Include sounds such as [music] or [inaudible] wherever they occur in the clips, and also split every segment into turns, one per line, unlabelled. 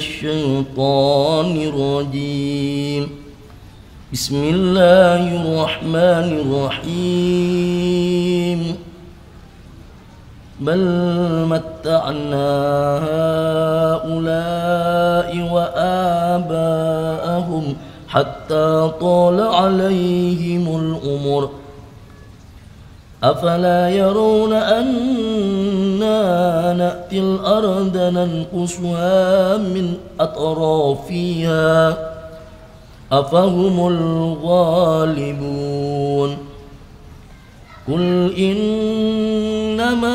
الشيطان الرجيم بسم الله الرحمن الرحيم بل متعنا هؤلاء وآباءهم حتى طال عليهم الأمر أفلا يرون أن نأتي الأرض ننقصها من أطرافها أفهم الغالبون قل إنما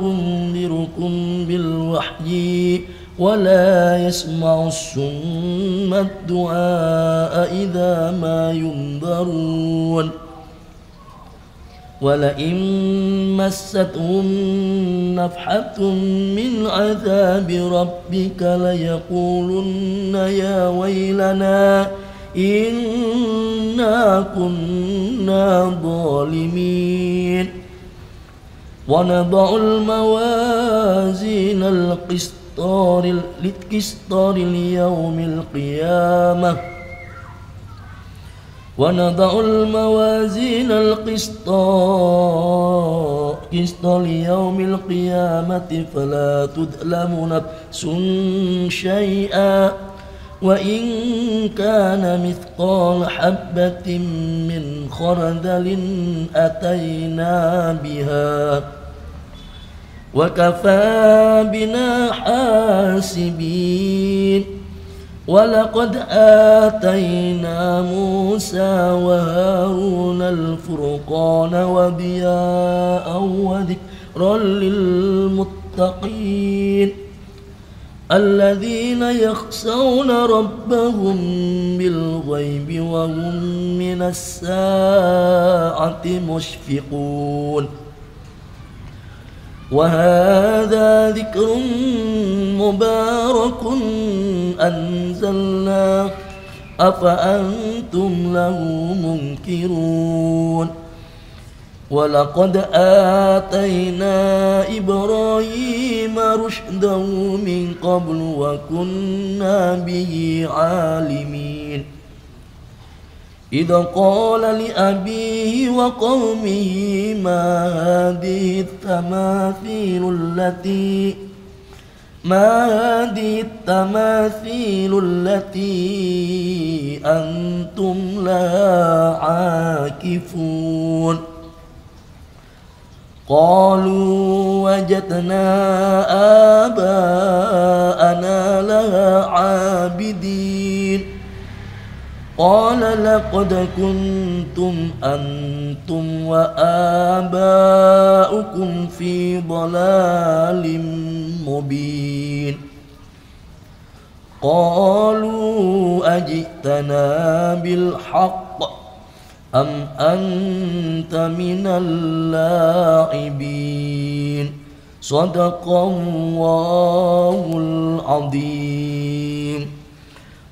أنذركم بالوحي ولا يسمع السم الدعاء إذا ما ينذرون ولئن مستهم نفحة من عذاب ربك ليقولن يا ويلنا إنا كنا ظالمين ونضع الموازين القسط للقسط ليوم القيامة ونضع الموازين القسط قسط ليوم القيامة فلا تظلم نفس شيئا وإن كان مثقال حبة من خردل أتينا بها وكفى بنا حاسبين ولقد آتينا موسى وهارون الفرقان وضياء وذكرا للمتقين الذين يخشون ربهم بالغيب وهم من الساعة مشفقون وهذا ذكر مبارك أنزلناه أفأنتم له منكرون ولقد آتينا إبراهيم رشده من قبل وكنا به عالمين إذ قال لأبيه وقومه ما هذه التماثيل التي ما هذه التماثيل التي أنتم لها عاكفون قالوا وجدنا آباءنا لها عابدين قال لقد كنتم أنتم وآباؤكم في ضلال مبين قالوا أجئتنا بالحق أم أنت من اللاعبين صدق الله العظيم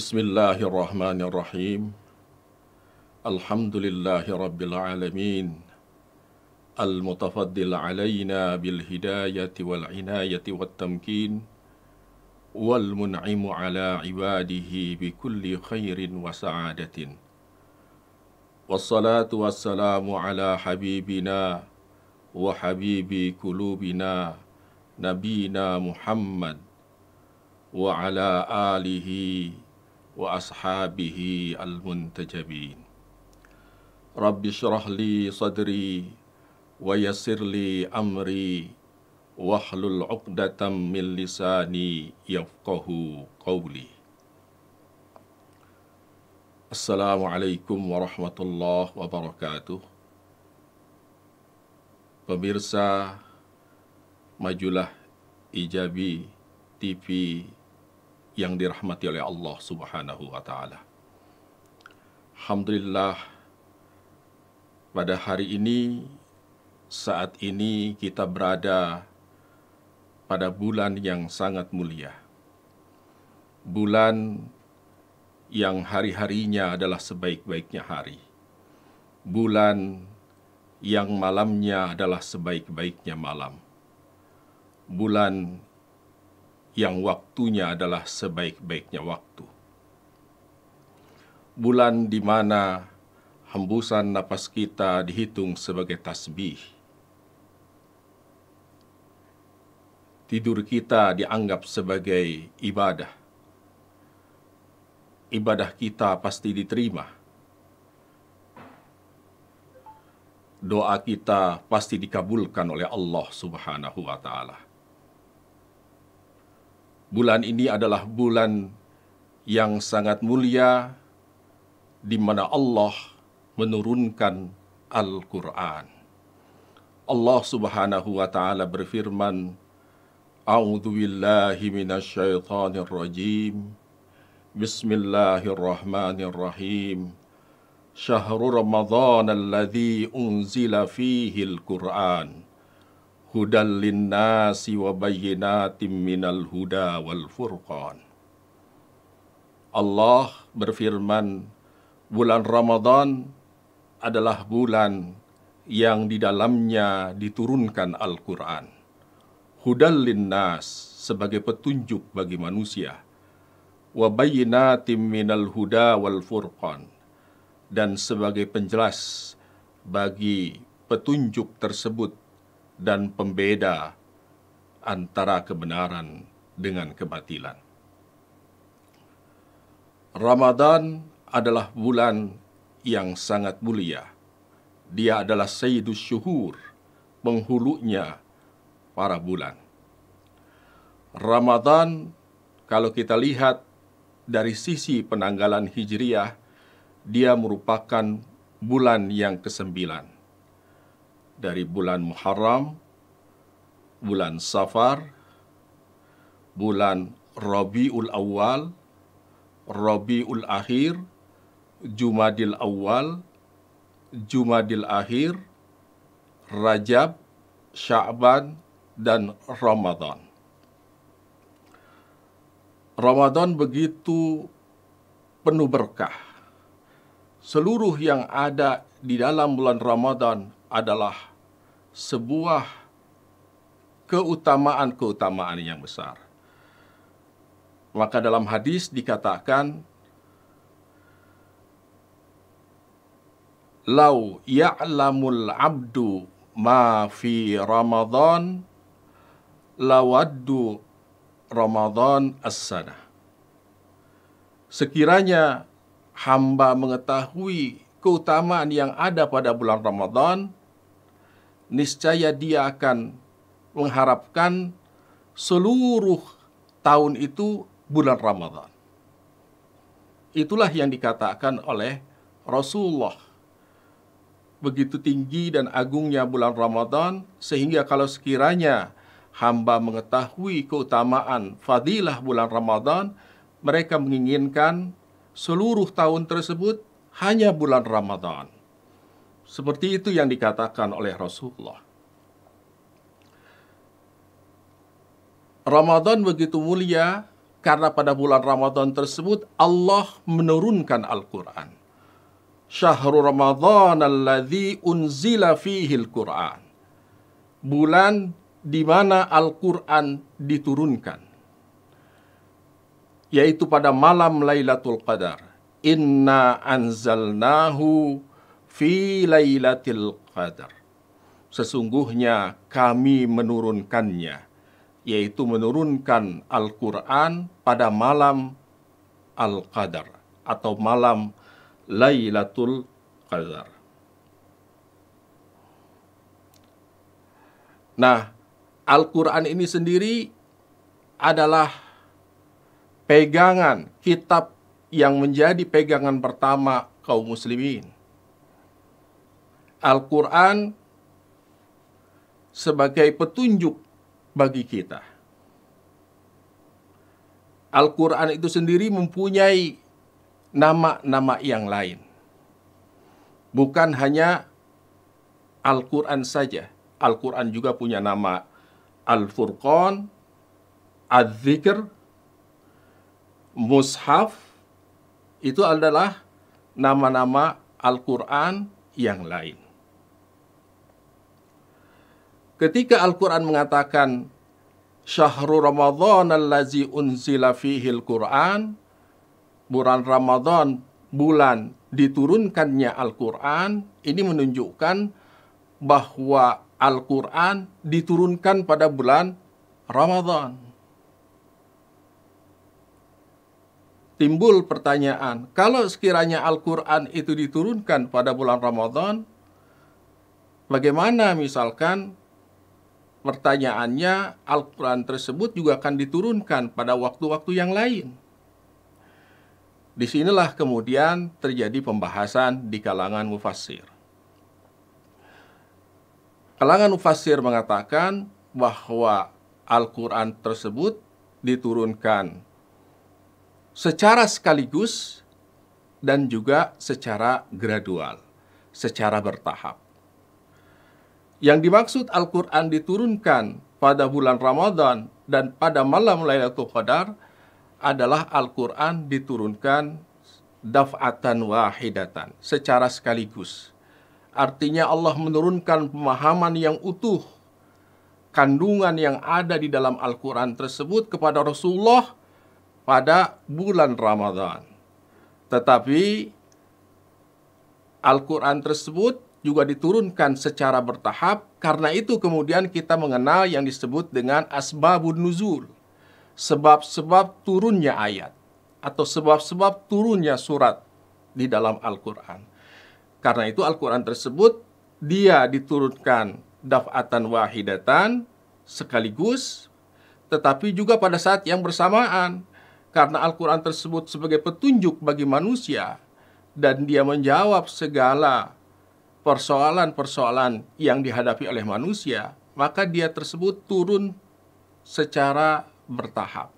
بسم
الله الرحمن الرحيم الحمد لله رب العالمين المتفضل علينا بالهداية والعناية والتمكين والمنعم على عباده بكل خير وسعادة والصلاة والسلام على حبيبنا وحبيب قلوبنا نبينا محمد وعلى آله وأصحابه المنتجبين رب اشرح لي صدري ويسر لي أمري واحلل عقدة من لساني يفقه قولي السلام عليكم ورحمة الله وبركاته Pemirsa Majulah Ijabi TV yang dirahmati oleh Allah Subhanahu wa taala. Alhamdulillah pada hari ini saat ini kita berada pada bulan yang sangat mulia. Bulan yang hari-harinya adalah sebaik-baiknya hari. Bulan yang malamnya adalah sebaik-baiknya malam. Bulan yang waktunya adalah sebaik-baiknya waktu. Bulan di mana hembusan napas kita dihitung sebagai tasbih. Tidur kita dianggap sebagai ibadah. Ibadah kita pasti diterima. Doa kita pasti dikabulkan oleh Allah Subhanahu wa Ta'ala Bulan ini adalah bulan yang sangat mulia di mana Allah menurunkan Al-Qur'an. Allah Subhanahu wa taala berfirman, "A'udzu billahi minasyaitonir rajim. Bismillahirrahmanirrahim." Syahrul Ramadhan alladhi unzila fihi al-Qur'an hudal linnasi wa bayyinatim minal huda wal furqan. Allah berfirman, bulan Ramadan adalah bulan yang di dalamnya diturunkan Al-Quran. Hudal linnas sebagai petunjuk bagi manusia. Wa bayyinatim minal huda wal furqan. Dan sebagai penjelas bagi petunjuk tersebut dan pembeda antara kebenaran dengan kebatilan. Ramadan adalah bulan yang sangat mulia. Dia adalah Sayyidus Syuhur, penghulunya para bulan. Ramadan, kalau kita lihat dari sisi penanggalan Hijriah, dia merupakan bulan yang kesembilan dari bulan Muharram, bulan Safar, bulan Rabiul Awal, Rabiul Akhir, Jumadil Awal, Jumadil Akhir, Rajab, Sya'ban, dan Ramadan. Ramadan begitu penuh berkah. Seluruh yang ada di dalam bulan Ramadan adalah sebuah keutamaan-keutamaan yang besar. Maka dalam hadis dikatakan Lau ya'lamul abdu ma fi Ramadan lawaddu Ramadan as-sana. Sekiranya hamba mengetahui keutamaan yang ada pada bulan Ramadan, niscaya dia akan mengharapkan seluruh tahun itu bulan Ramadan. Itulah yang dikatakan oleh Rasulullah. Begitu tinggi dan agungnya bulan Ramadan, sehingga kalau sekiranya hamba mengetahui keutamaan fadilah bulan Ramadan, mereka menginginkan seluruh tahun tersebut hanya bulan Ramadan. Seperti itu yang dikatakan oleh Rasulullah. Ramadan begitu mulia karena pada bulan Ramadan tersebut Allah menurunkan Al-Quran. Syahrul Ramadan alladhi unzila fihil Quran. Bulan di mana Al-Quran diturunkan. Yaitu pada malam Lailatul Qadar. Inna anzalnahu fi lailatul qadar. Sesungguhnya kami menurunkannya, yaitu menurunkan Al-Quran pada malam Al-Qadar atau malam Lailatul Qadar. Nah, Al-Quran ini sendiri adalah pegangan, kitab yang menjadi pegangan pertama kaum muslimin Al-Quran sebagai petunjuk bagi kita. Al-Quran itu sendiri mempunyai nama-nama yang lain. Bukan hanya Al-Quran saja. Al-Quran juga punya nama Al-Furqan, Al-Zikr, Mushaf. Itu adalah nama-nama Al-Quran yang lain. Ketika Al-Quran mengatakan Syahrul Ramadhan allazi unzila fihil Quran Bulan Ramadhan bulan diturunkannya Al-Quran Ini menunjukkan bahwa Al-Quran diturunkan pada bulan Ramadhan. Timbul pertanyaan, kalau sekiranya Al-Quran itu diturunkan pada bulan Ramadan, bagaimana misalkan pertanyaannya Al-Quran tersebut juga akan diturunkan pada waktu-waktu yang lain. Disinilah kemudian terjadi pembahasan di kalangan mufassir. Kalangan mufassir mengatakan bahwa Al-Quran tersebut diturunkan secara sekaligus dan juga secara gradual, secara bertahap. Yang dimaksud Al-Quran diturunkan pada bulan Ramadan dan pada malam Lailatul Qadar adalah Al-Quran diturunkan daf'atan wahidatan, secara sekaligus. Artinya Allah menurunkan pemahaman yang utuh, kandungan yang ada di dalam Al-Quran tersebut kepada Rasulullah pada bulan Ramadan. Tetapi Al-Quran tersebut juga diturunkan secara bertahap. Karena itu kemudian kita mengenal yang disebut dengan asbabun nuzul. Sebab-sebab turunnya ayat atau sebab-sebab turunnya surat di dalam Al-Qur'an. Karena itu Al-Qur'an tersebut dia diturunkan daf'atan wahidatan sekaligus tetapi juga pada saat yang bersamaan karena Al-Qur'an tersebut sebagai petunjuk bagi manusia dan dia menjawab segala persoalan-persoalan yang dihadapi oleh manusia, maka dia tersebut turun secara bertahap.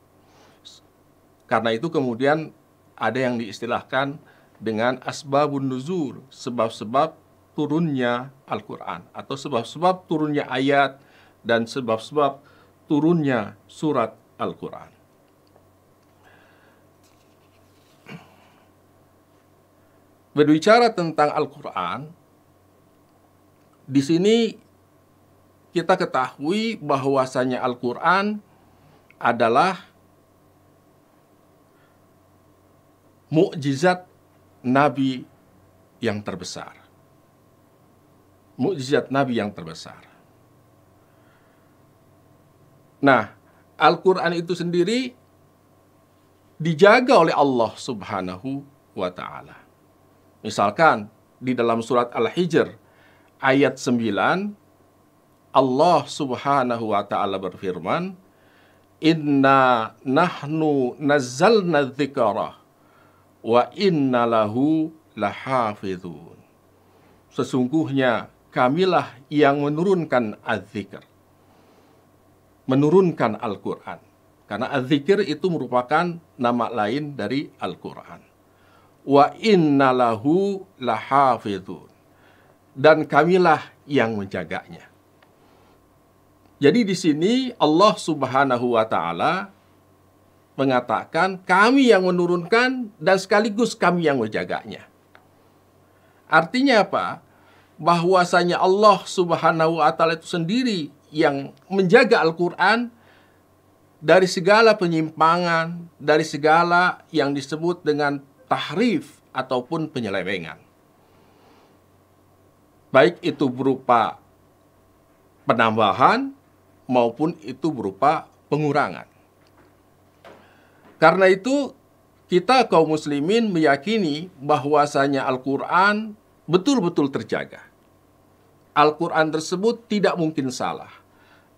Karena itu kemudian ada yang diistilahkan dengan asbabun nuzul, sebab-sebab turunnya Al-Qur'an atau sebab-sebab turunnya ayat dan sebab-sebab turunnya surat Al-Qur'an. Berbicara tentang Al-Qur'an, di sini kita ketahui bahwasanya Al-Qur'an adalah mukjizat nabi yang terbesar. Mukjizat nabi yang terbesar. Nah, Al-Qur'an itu sendiri dijaga oleh Allah Subhanahu wa taala. Misalkan di dalam surat Al-Hijr ayat 9 Allah Subhanahu wa taala berfirman Inna nahnu nazzalna dzikra wa inna lahu lahafizun Sesungguhnya kamilah yang menurunkan adzikr menurunkan Al-Qur'an karena adzikr itu merupakan nama lain dari Al-Qur'an wa inna lahu lahafizun dan kamilah yang menjaganya. Jadi di sini Allah Subhanahu wa taala mengatakan kami yang menurunkan dan sekaligus kami yang menjaganya. Artinya apa? Bahwasanya Allah Subhanahu wa taala itu sendiri yang menjaga Al-Qur'an dari segala penyimpangan, dari segala yang disebut dengan tahrif ataupun penyelewengan baik itu berupa penambahan maupun itu berupa pengurangan. Karena itu kita kaum muslimin meyakini bahwasanya Al-Qur'an betul-betul terjaga. Al-Qur'an tersebut tidak mungkin salah.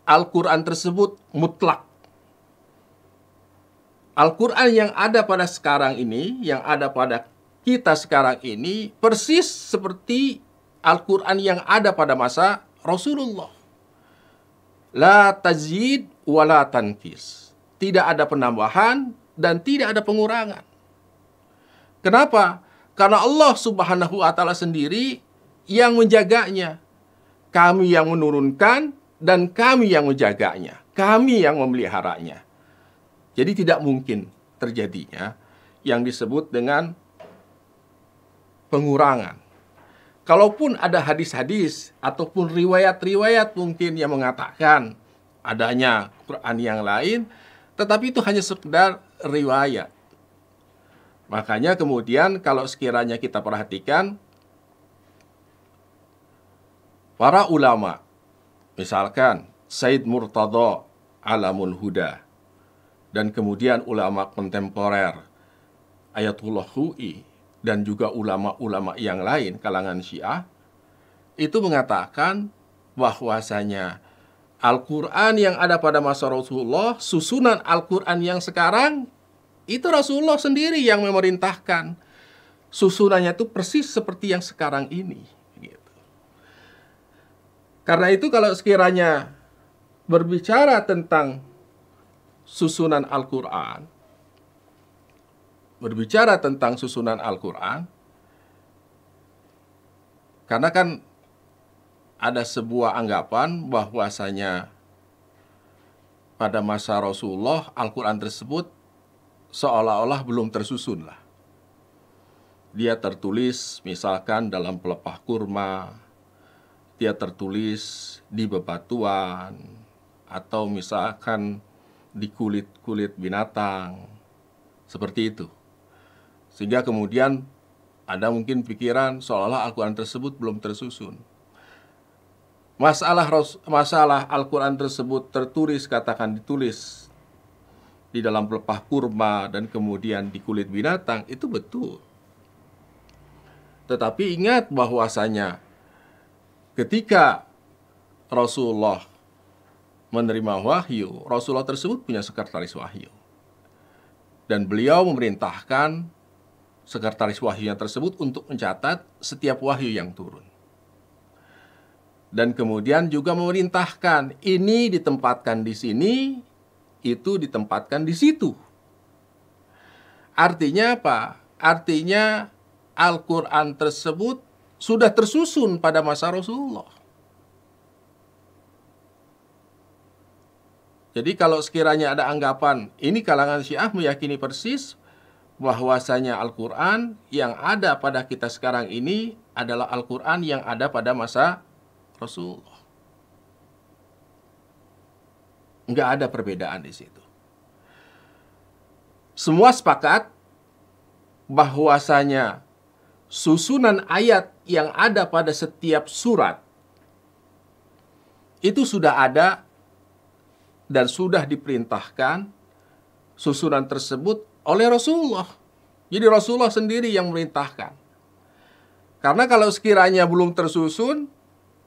Al-Qur'an tersebut mutlak. Al-Qur'an yang ada pada sekarang ini, yang ada pada kita sekarang ini persis seperti Al-Quran yang ada pada masa Rasulullah. La tazid wa la tanfis. Tidak ada penambahan dan tidak ada pengurangan. Kenapa? Karena Allah subhanahu wa ta'ala sendiri yang menjaganya. Kami yang menurunkan dan kami yang menjaganya. Kami yang memeliharanya. Jadi tidak mungkin terjadinya yang disebut dengan pengurangan. Kalaupun ada hadis-hadis ataupun riwayat-riwayat mungkin yang mengatakan adanya Quran yang lain, tetapi itu hanya sekedar riwayat. Makanya kemudian kalau sekiranya kita perhatikan para ulama, misalkan Said Murtado Alamul Huda dan kemudian ulama kontemporer Ayatullah Hui dan juga ulama-ulama yang lain kalangan Syiah itu mengatakan bahwasanya Al-Qur'an yang ada pada masa Rasulullah, susunan Al-Qur'an yang sekarang itu Rasulullah sendiri yang memerintahkan. Susunannya itu persis seperti yang sekarang ini gitu. Karena itu kalau sekiranya berbicara tentang susunan Al-Qur'an berbicara tentang susunan Al-Quran, karena kan ada sebuah anggapan bahwasanya pada masa Rasulullah Al-Quran tersebut seolah-olah belum tersusun lah. Dia tertulis misalkan dalam pelepah kurma, dia tertulis di bebatuan, atau misalkan di kulit-kulit binatang, seperti itu. Sehingga kemudian ada mungkin pikiran seolah-olah Al-Quran tersebut belum tersusun. Masalah masalah Al-Quran tersebut tertulis, katakan ditulis di dalam pelepah kurma dan kemudian di kulit binatang itu betul. Tetapi ingat bahwasanya ketika Rasulullah menerima wahyu, Rasulullah tersebut punya sekretaris wahyu. Dan beliau memerintahkan sekretaris wahyunya tersebut untuk mencatat setiap wahyu yang turun. Dan kemudian juga memerintahkan, ini ditempatkan di sini, itu ditempatkan di situ. Artinya apa? Artinya Al-Quran tersebut sudah tersusun pada masa Rasulullah. Jadi kalau sekiranya ada anggapan, ini kalangan Syiah meyakini persis bahwasanya Al-Quran yang ada pada kita sekarang ini adalah Al-Quran yang ada pada masa Rasulullah. Nggak ada perbedaan di situ. Semua sepakat bahwasanya susunan ayat yang ada pada setiap surat itu sudah ada dan sudah diperintahkan susunan tersebut oleh Rasulullah. Jadi Rasulullah sendiri yang memerintahkan. Karena kalau sekiranya belum tersusun,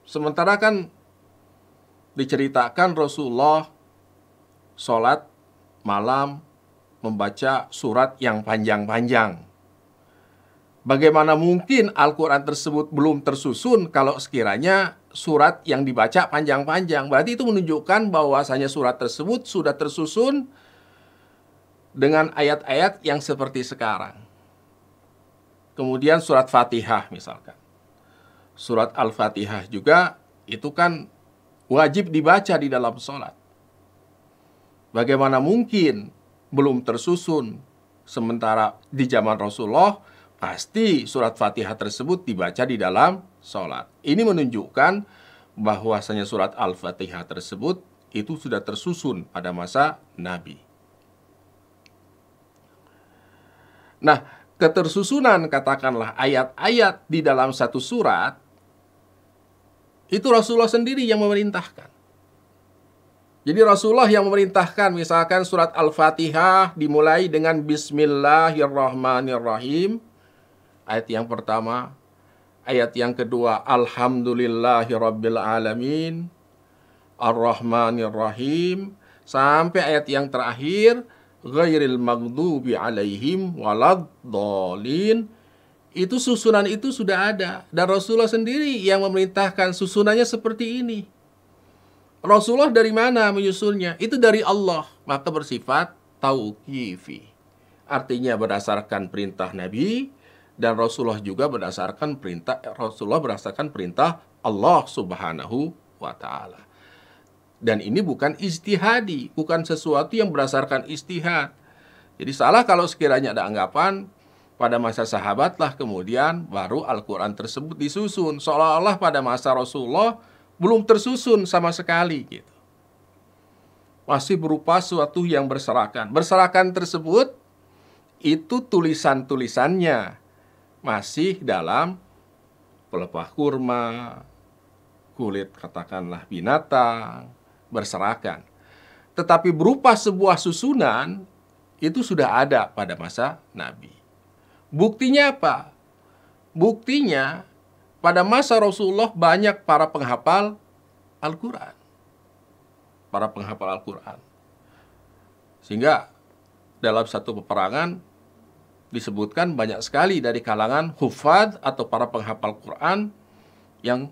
sementara kan diceritakan Rasulullah sholat malam membaca surat yang panjang-panjang. Bagaimana mungkin Al-Quran tersebut belum tersusun kalau sekiranya surat yang dibaca panjang-panjang. Berarti itu menunjukkan bahwasanya surat tersebut sudah tersusun dengan ayat-ayat yang seperti sekarang. Kemudian surat Fatihah misalkan. Surat Al-Fatihah juga itu kan wajib dibaca di dalam sholat. Bagaimana mungkin belum tersusun sementara di zaman Rasulullah pasti surat Fatihah tersebut dibaca di dalam sholat. Ini menunjukkan bahwasanya surat Al-Fatihah tersebut itu sudah tersusun pada masa Nabi. Nah, ketersusunan katakanlah ayat-ayat di dalam satu surat itu Rasulullah sendiri yang memerintahkan. Jadi Rasulullah yang memerintahkan misalkan surat Al-Fatihah dimulai dengan Bismillahirrahmanirrahim. Ayat yang pertama. Ayat yang kedua Alhamdulillahirrabbilalamin. Ar-Rahmanirrahim. Sampai ayat yang terakhir ghairil maghdubi alaihim walad dolin itu susunan itu sudah ada dan Rasulullah sendiri yang memerintahkan susunannya seperti ini. Rasulullah dari mana menyusunnya? Itu dari Allah, maka bersifat tauqifi. Artinya berdasarkan perintah Nabi dan Rasulullah juga berdasarkan perintah Rasulullah berdasarkan perintah Allah Subhanahu wa taala. Dan ini bukan istihadi, bukan sesuatu yang berdasarkan istihad. Jadi salah kalau sekiranya ada anggapan pada masa sahabatlah kemudian baru Al-Quran tersebut disusun. Seolah-olah pada masa Rasulullah belum tersusun sama sekali gitu. Masih berupa suatu yang berserakan. Berserakan tersebut itu tulisan-tulisannya masih dalam pelepah kurma, kulit katakanlah binatang, berserakan. Tetapi berupa sebuah susunan itu sudah ada pada masa Nabi. Buktinya apa? Buktinya pada masa Rasulullah banyak para penghafal Al-Quran. Para penghafal Al-Quran. Sehingga dalam satu peperangan disebutkan banyak sekali dari kalangan hufad atau para penghafal Quran yang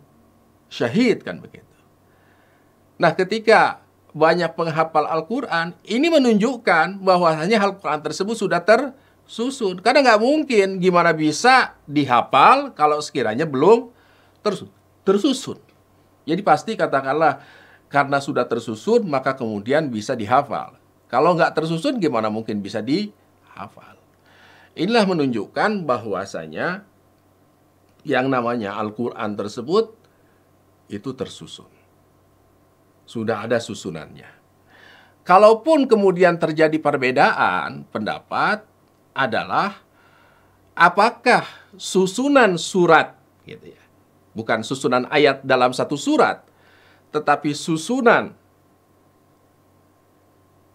syahid kan begitu. Nah, ketika banyak penghafal Al-Quran, ini menunjukkan bahwasanya Al-Quran tersebut sudah tersusun. Karena nggak mungkin gimana bisa dihafal kalau sekiranya belum tersusun. Jadi pasti katakanlah karena sudah tersusun maka kemudian bisa dihafal. Kalau nggak tersusun gimana mungkin bisa dihafal. Inilah menunjukkan bahwasanya yang namanya Al-Quran tersebut itu tersusun. Sudah ada susunannya. Kalaupun kemudian terjadi perbedaan pendapat adalah apakah susunan surat gitu ya. Bukan susunan ayat dalam satu surat, tetapi susunan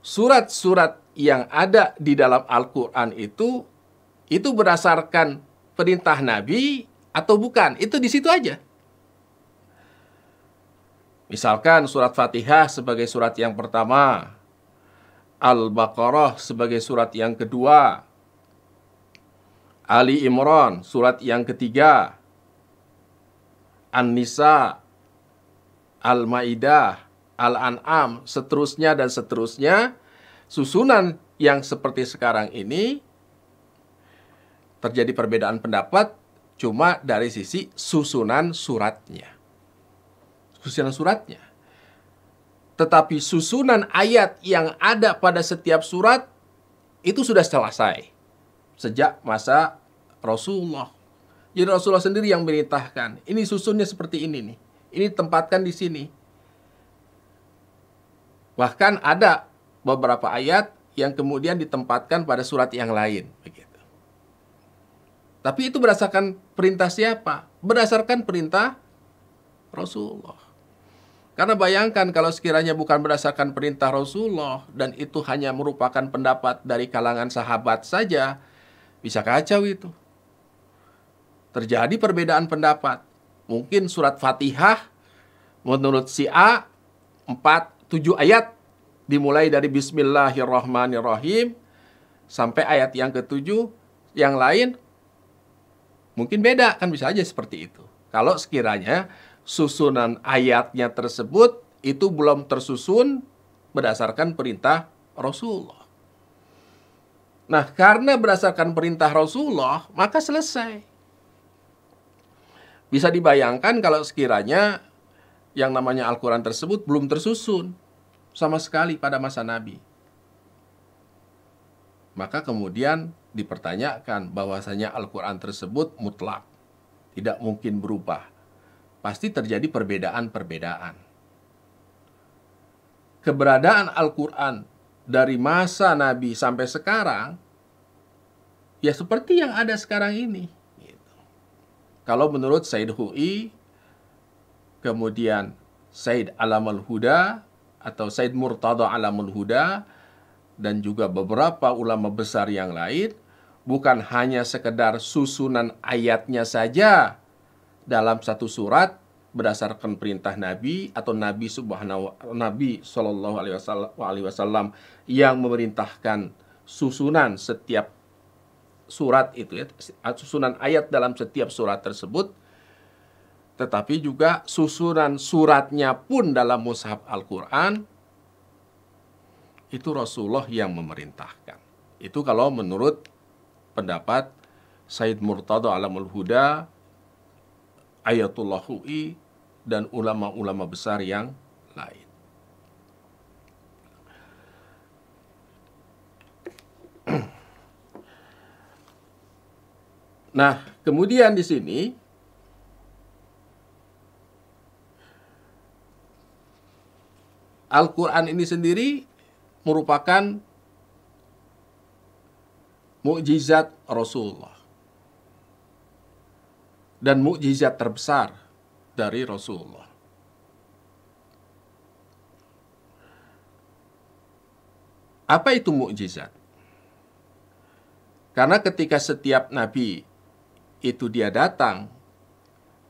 surat-surat yang ada di dalam Al-Qur'an itu itu berdasarkan perintah Nabi atau bukan? Itu di situ aja. Misalkan surat Fatihah sebagai surat yang pertama, Al-Baqarah sebagai surat yang kedua, Ali Imran surat yang ketiga, An-Nisa, Al-Maidah, Al-An'am, seterusnya dan seterusnya, susunan yang seperti sekarang ini terjadi perbedaan pendapat cuma dari sisi susunan suratnya khususnya suratnya. Tetapi susunan ayat yang ada pada setiap surat itu sudah selesai sejak masa Rasulullah. Jadi Rasulullah sendiri yang menitahkan Ini susunnya seperti ini nih. Ini tempatkan di sini. Bahkan ada beberapa ayat yang kemudian ditempatkan pada surat yang lain. Begitu. Tapi itu berdasarkan perintah siapa? Berdasarkan perintah Rasulullah. Karena bayangkan kalau sekiranya bukan berdasarkan perintah Rasulullah dan itu hanya merupakan pendapat dari kalangan sahabat saja, bisa kacau itu. Terjadi perbedaan pendapat. Mungkin surat Fatihah menurut si A 4 7 ayat dimulai dari bismillahirrahmanirrahim sampai ayat yang ketujuh yang lain mungkin beda kan bisa aja seperti itu. Kalau sekiranya susunan ayatnya tersebut itu belum tersusun berdasarkan perintah Rasulullah. Nah, karena berdasarkan perintah Rasulullah, maka selesai. Bisa dibayangkan kalau sekiranya yang namanya Al-Quran tersebut belum tersusun sama sekali pada masa Nabi. Maka kemudian dipertanyakan bahwasanya Al-Quran tersebut mutlak, tidak mungkin berubah pasti terjadi perbedaan-perbedaan. Keberadaan Al-Quran dari masa Nabi sampai sekarang, ya seperti yang ada sekarang ini. Gitu. Kalau menurut Said Hui, kemudian Said Alamul Huda, atau Said Murtada Alamul Huda, dan juga beberapa ulama besar yang lain, bukan hanya sekedar susunan ayatnya saja, dalam satu surat berdasarkan perintah Nabi atau Nabi Subhanahu Nabi Shallallahu Alaihi Wasallam yang memerintahkan susunan setiap surat itu ya susunan ayat dalam setiap surat tersebut tetapi juga susunan suratnya pun dalam mushaf Al-Qur'an itu Rasulullah yang memerintahkan. Itu kalau menurut pendapat Said Murtado Alamul Huda Ayatullah Hui, dan ulama-ulama besar yang lain. [clears throat] Nah, kemudian di sini Al-Qur'an ini sendiri merupakan mukjizat Rasulullah dan mukjizat terbesar dari Rasulullah. Apa itu mukjizat? Karena ketika setiap nabi itu dia datang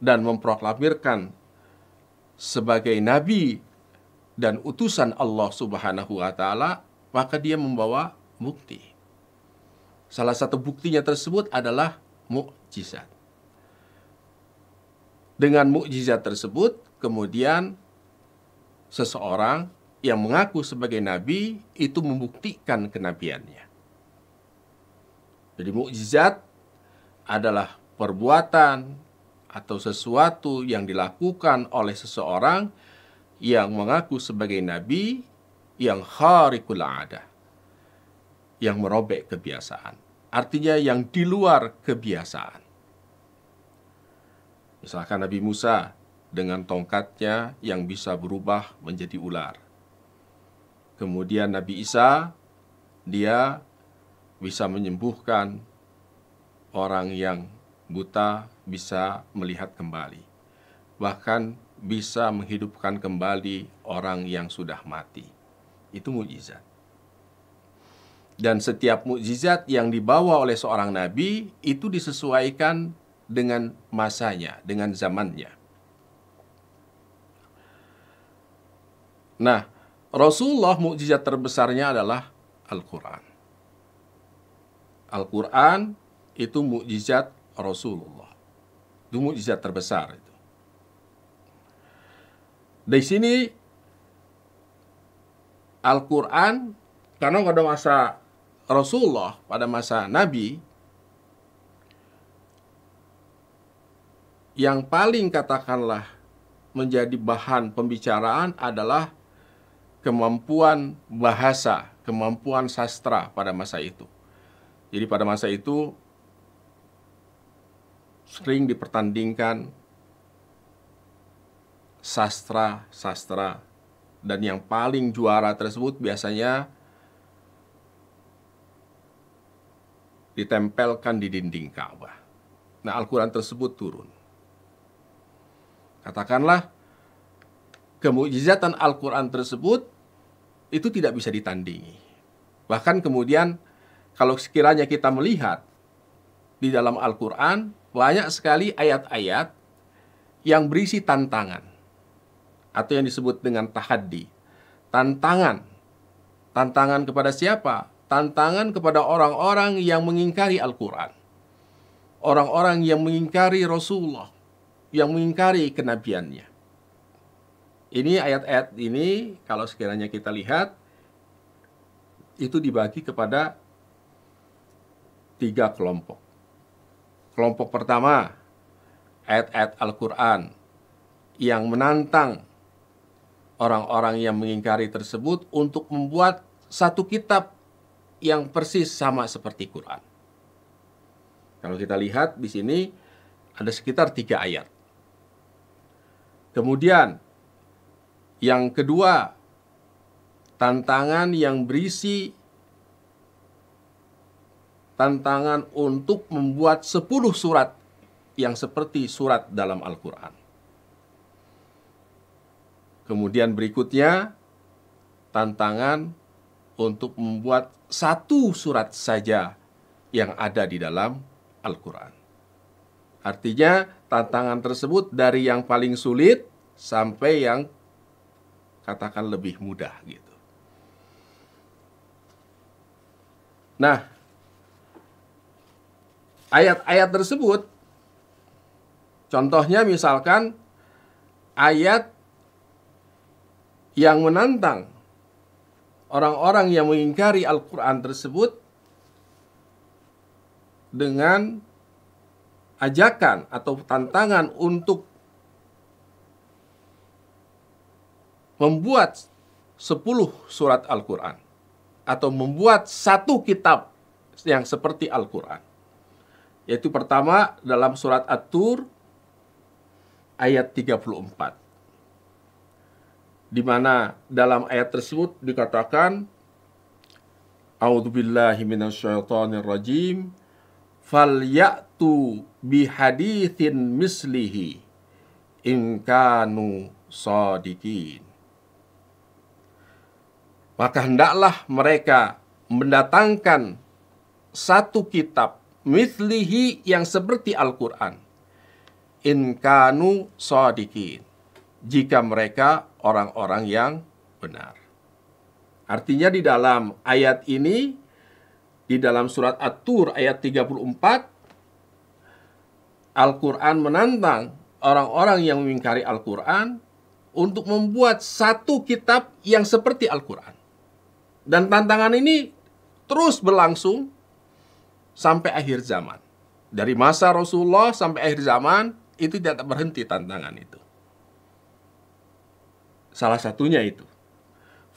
dan memproklamirkan sebagai nabi dan utusan Allah Subhanahu wa taala, maka dia membawa bukti. Salah satu buktinya tersebut adalah mukjizat. Dengan mukjizat tersebut, kemudian seseorang yang mengaku sebagai nabi itu membuktikan kenabiannya. Jadi mukjizat adalah perbuatan atau sesuatu yang dilakukan oleh seseorang yang mengaku sebagai nabi yang kharikul ada yang merobek kebiasaan artinya yang di luar kebiasaan Misalkan Nabi Musa dengan tongkatnya yang bisa berubah menjadi ular. Kemudian Nabi Isa, dia bisa menyembuhkan orang yang buta bisa melihat kembali. Bahkan bisa menghidupkan kembali orang yang sudah mati. Itu mujizat. Dan setiap mukjizat yang dibawa oleh seorang nabi itu disesuaikan dengan masanya, dengan zamannya. Nah, Rasulullah mukjizat terbesarnya adalah Al-Quran. Al-Quran itu mukjizat Rasulullah. Itu mukjizat terbesar itu. Di sini Al-Quran karena pada masa Rasulullah, pada masa Nabi, yang paling katakanlah menjadi bahan pembicaraan adalah kemampuan bahasa, kemampuan sastra pada masa itu. Jadi pada masa itu sering dipertandingkan sastra-sastra dan yang paling juara tersebut biasanya ditempelkan di dinding Ka'bah. Nah, Al-Quran tersebut turun. Katakanlah kemujizatan Al-Quran tersebut itu tidak bisa ditandingi. Bahkan kemudian kalau sekiranya kita melihat di dalam Al-Quran banyak sekali ayat-ayat yang berisi tantangan atau yang disebut dengan tahaddi. Tantangan. Tantangan kepada siapa? Tantangan kepada orang-orang yang mengingkari Al-Quran. Orang-orang yang mengingkari Rasulullah yang mengingkari kenabiannya. Ini ayat-ayat ini kalau sekiranya kita lihat itu dibagi kepada tiga kelompok. Kelompok pertama ayat-ayat Al-Qur'an yang menantang orang-orang yang mengingkari tersebut untuk membuat satu kitab yang persis sama seperti Quran. Kalau kita lihat di sini ada sekitar tiga ayat. Kemudian, yang kedua, tantangan yang berisi tantangan untuk membuat 10 surat yang seperti surat dalam Al-Quran. Kemudian berikutnya, tantangan untuk membuat satu surat saja yang ada di dalam Al-Quran. Artinya, tantangan tersebut dari yang paling sulit sampai yang katakan lebih mudah gitu. Nah, ayat-ayat tersebut contohnya misalkan ayat yang menantang orang-orang yang mengingkari Al-Qur'an tersebut dengan ajakan atau tantangan untuk membuat 10 surat Al-Quran atau membuat satu kitab yang seperti Al-Quran. Yaitu pertama dalam surat At-Tur ayat 34. Di mana dalam ayat tersebut dikatakan A'udzubillahi minasyaitonirrajim falyatu bihadithin mislihi inkanu sadikin. Maka hendaklah mereka mendatangkan satu kitab mislihi yang seperti Al-Quran. Inkanu sadikin. Jika mereka orang-orang yang benar. Artinya di dalam ayat ini di dalam surat At-Tur ayat 34, Al-Quran menantang orang-orang yang mengingkari Al-Quran untuk membuat satu kitab yang seperti Al-Quran. Dan tantangan ini terus berlangsung sampai akhir zaman. Dari masa Rasulullah sampai akhir zaman, itu tidak berhenti tantangan itu. Salah satunya itu.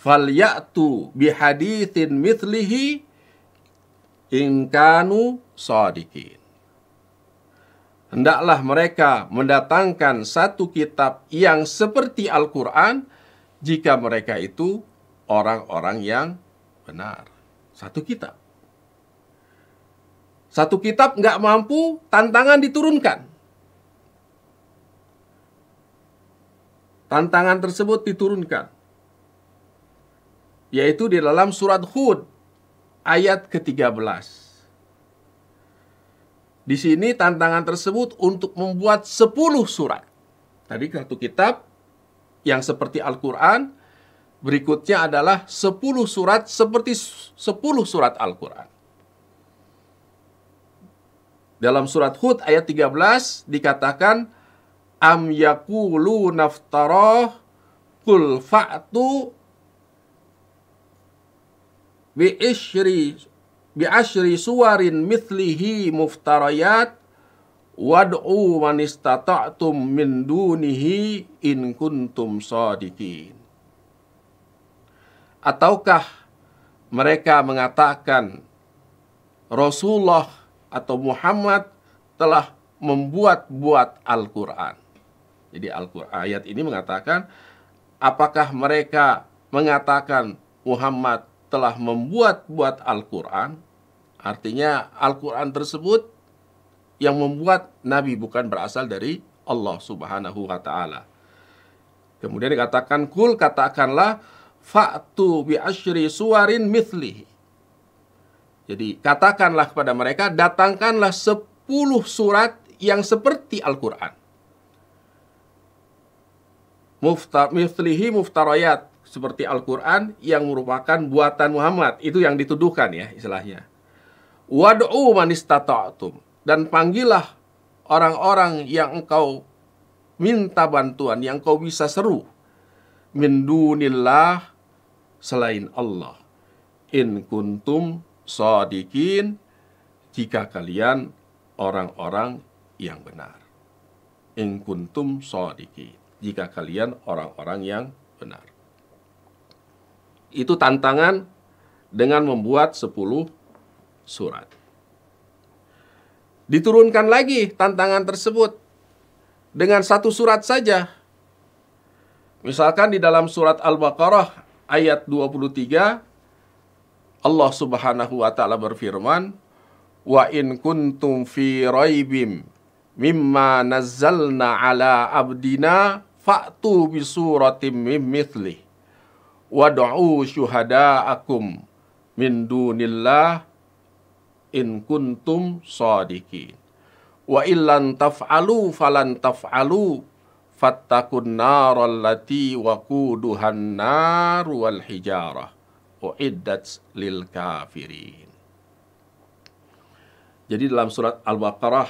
Falyatu bihadithin mithlihi inkanu sadikin. Hendaklah mereka mendatangkan satu kitab yang seperti Al-Quran jika mereka itu orang-orang yang benar. Satu kitab. Satu kitab nggak mampu, tantangan diturunkan. Tantangan tersebut diturunkan. Yaitu di dalam surat Hud ayat ke-13. Di sini tantangan tersebut untuk membuat 10 surat. Tadi kartu kitab yang seperti Al-Quran, berikutnya adalah 10 surat seperti 10 surat Al-Quran. Dalam surat Hud ayat 13 dikatakan, Am yakulu naftaroh kul fa'tu bi ishri bi ashri suwarin mithlihi muftarayat wad'u man istata'tum min dunihi in kuntum sadiqin ataukah mereka mengatakan Rasulullah atau Muhammad telah membuat-buat Al-Qur'an. Jadi Al-Qur'an ayat ini mengatakan apakah mereka mengatakan Muhammad telah membuat-buat Al-Quran, artinya Al-Quran tersebut yang membuat Nabi bukan berasal dari Allah subhanahu wa ta'ala. Kemudian dikatakan, Kul katakanlah, faktu bi ashri suwarin mithlihi. Jadi katakanlah kepada mereka, datangkanlah sepuluh surat yang seperti Al-Quran. mithlihi muftarayat seperti Al-Quran yang merupakan buatan Muhammad. Itu yang dituduhkan ya istilahnya. Wad'u tatoatum Dan panggillah orang-orang yang engkau minta bantuan, yang engkau bisa seru. Min dunillah selain Allah. In kuntum sadikin jika kalian orang-orang yang benar. In kuntum sadikin jika kalian orang-orang yang benar. Itu tantangan dengan membuat 10 surat. Diturunkan lagi tantangan tersebut dengan satu surat saja. Misalkan di dalam surat Al-Baqarah ayat 23 Allah Subhanahu wa taala berfirman, "Wa in kuntum fi raibim mimma nazzalna ala abdina fa'tu bi suratim mim wad'u syuhada'akum min dunillah in kuntum sadiqin wa illan taf'alu falan taf'alu fattakun naral lati waquduhan nar wal hijarah uiddat lil kafirin jadi dalam surat Al-Baqarah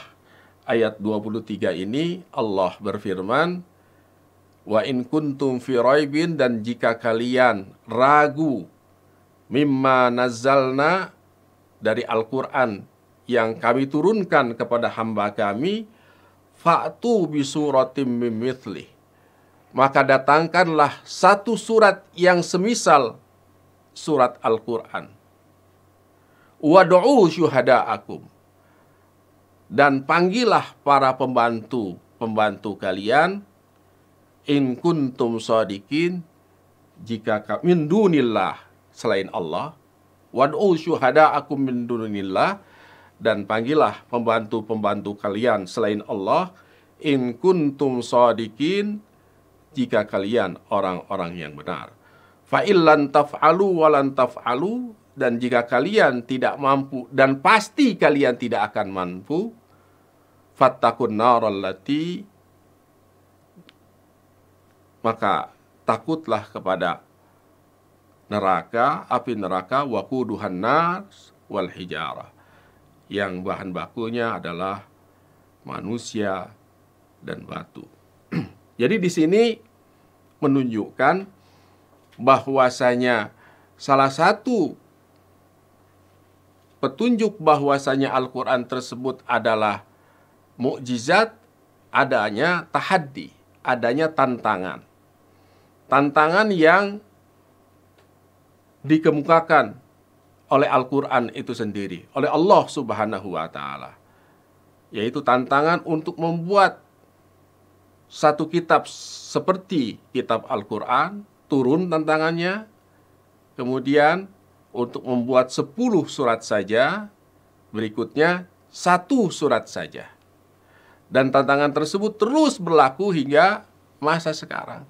ayat 23 ini Allah berfirman Wa in kuntum fi raibin dan jika kalian ragu mimma nazzalna dari Al-Qur'an yang kami turunkan kepada hamba kami fa'tu bi suratim mimithli maka datangkanlah satu surat yang semisal surat Al-Qur'an wad'u syuhada'akum dan panggillah para pembantu pembantu kalian in kuntum sadikin jika kami min dunillah selain Allah wad'u syuhada'akum min dunillah dan panggillah pembantu-pembantu kalian selain Allah in kuntum sadikin jika kalian orang-orang yang benar fa illan taf'alu walan taf'alu dan jika kalian tidak mampu dan pasti kalian tidak akan mampu fattakun narallati maka takutlah kepada neraka, api neraka, wakuduhan nas wal hijarah. Yang bahan bakunya adalah manusia dan batu. [clears throat] Jadi di sini menunjukkan bahwasanya salah satu petunjuk bahwasanya Al-Qur'an tersebut adalah mukjizat adanya tahaddi, adanya tantangan tantangan yang dikemukakan oleh Al-Quran itu sendiri, oleh Allah Subhanahu wa Ta'ala, yaitu tantangan untuk membuat satu kitab seperti kitab Al-Quran turun tantangannya, kemudian untuk membuat sepuluh surat saja, berikutnya satu surat saja. Dan tantangan tersebut terus berlaku hingga masa sekarang.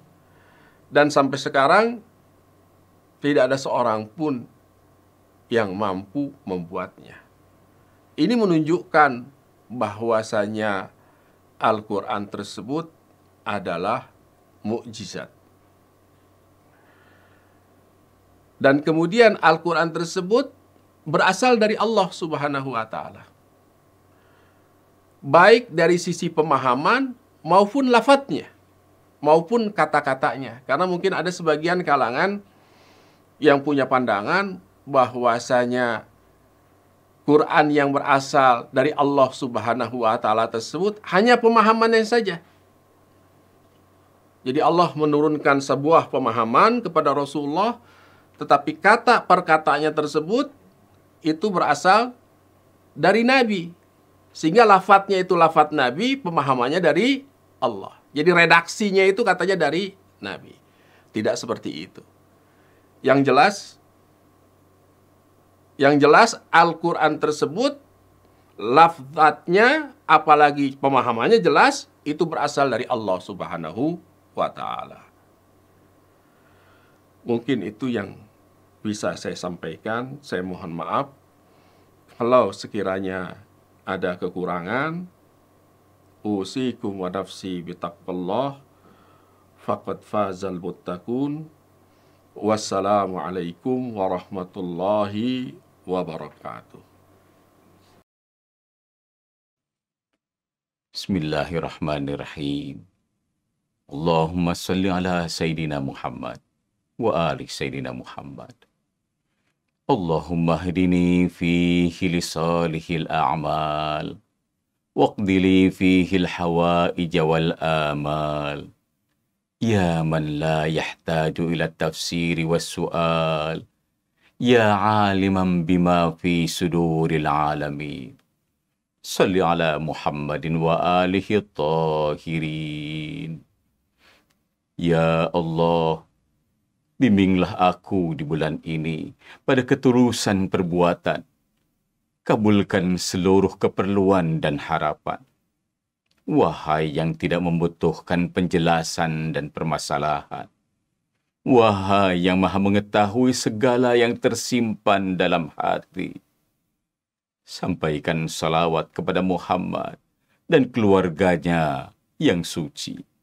Dan sampai sekarang tidak ada seorang pun yang mampu membuatnya. Ini menunjukkan bahwasanya Al-Quran tersebut adalah mukjizat. Dan kemudian Al-Quran tersebut berasal dari Allah Subhanahu wa Ta'ala, baik dari sisi pemahaman maupun lafadznya maupun kata-katanya. Karena mungkin ada sebagian kalangan yang punya pandangan bahwasanya Quran yang berasal dari Allah Subhanahu wa taala tersebut hanya pemahamannya saja. Jadi Allah menurunkan sebuah pemahaman kepada Rasulullah tetapi kata perkataannya tersebut itu berasal dari nabi. Sehingga lafadznya itu lafadz nabi, pemahamannya dari Allah. Jadi redaksinya itu katanya dari Nabi. Tidak seperti itu. Yang jelas yang jelas Al-Qur'an tersebut lafzatnya apalagi pemahamannya jelas itu berasal dari Allah Subhanahu wa taala. Mungkin itu yang bisa saya sampaikan. Saya mohon maaf kalau sekiranya ada kekurangan usikum wa nafsi bitaqwallah faqad fazal muttaqun wassalamu alaikum warahmatullahi wabarakatuh
Bismillahirrahmanirrahim Allahumma salli ala Sayyidina Muhammad wa ali Sayyidina Muhammad Allahumma hdini fihi lisalihil a'mal واقض لي فيه الحوائج والآمال يا من لا يحتاج إلى التفسير والسؤال يا عالما بما في صدور العالمين صل على محمد وآله الطاهرين يا الله Bimbinglah aku di bulan ini pada ketulusan perbuatan kabulkan seluruh keperluan dan harapan. Wahai yang tidak membutuhkan penjelasan dan permasalahan. Wahai yang maha mengetahui segala yang tersimpan dalam hati. Sampaikan salawat kepada Muhammad dan keluarganya yang suci.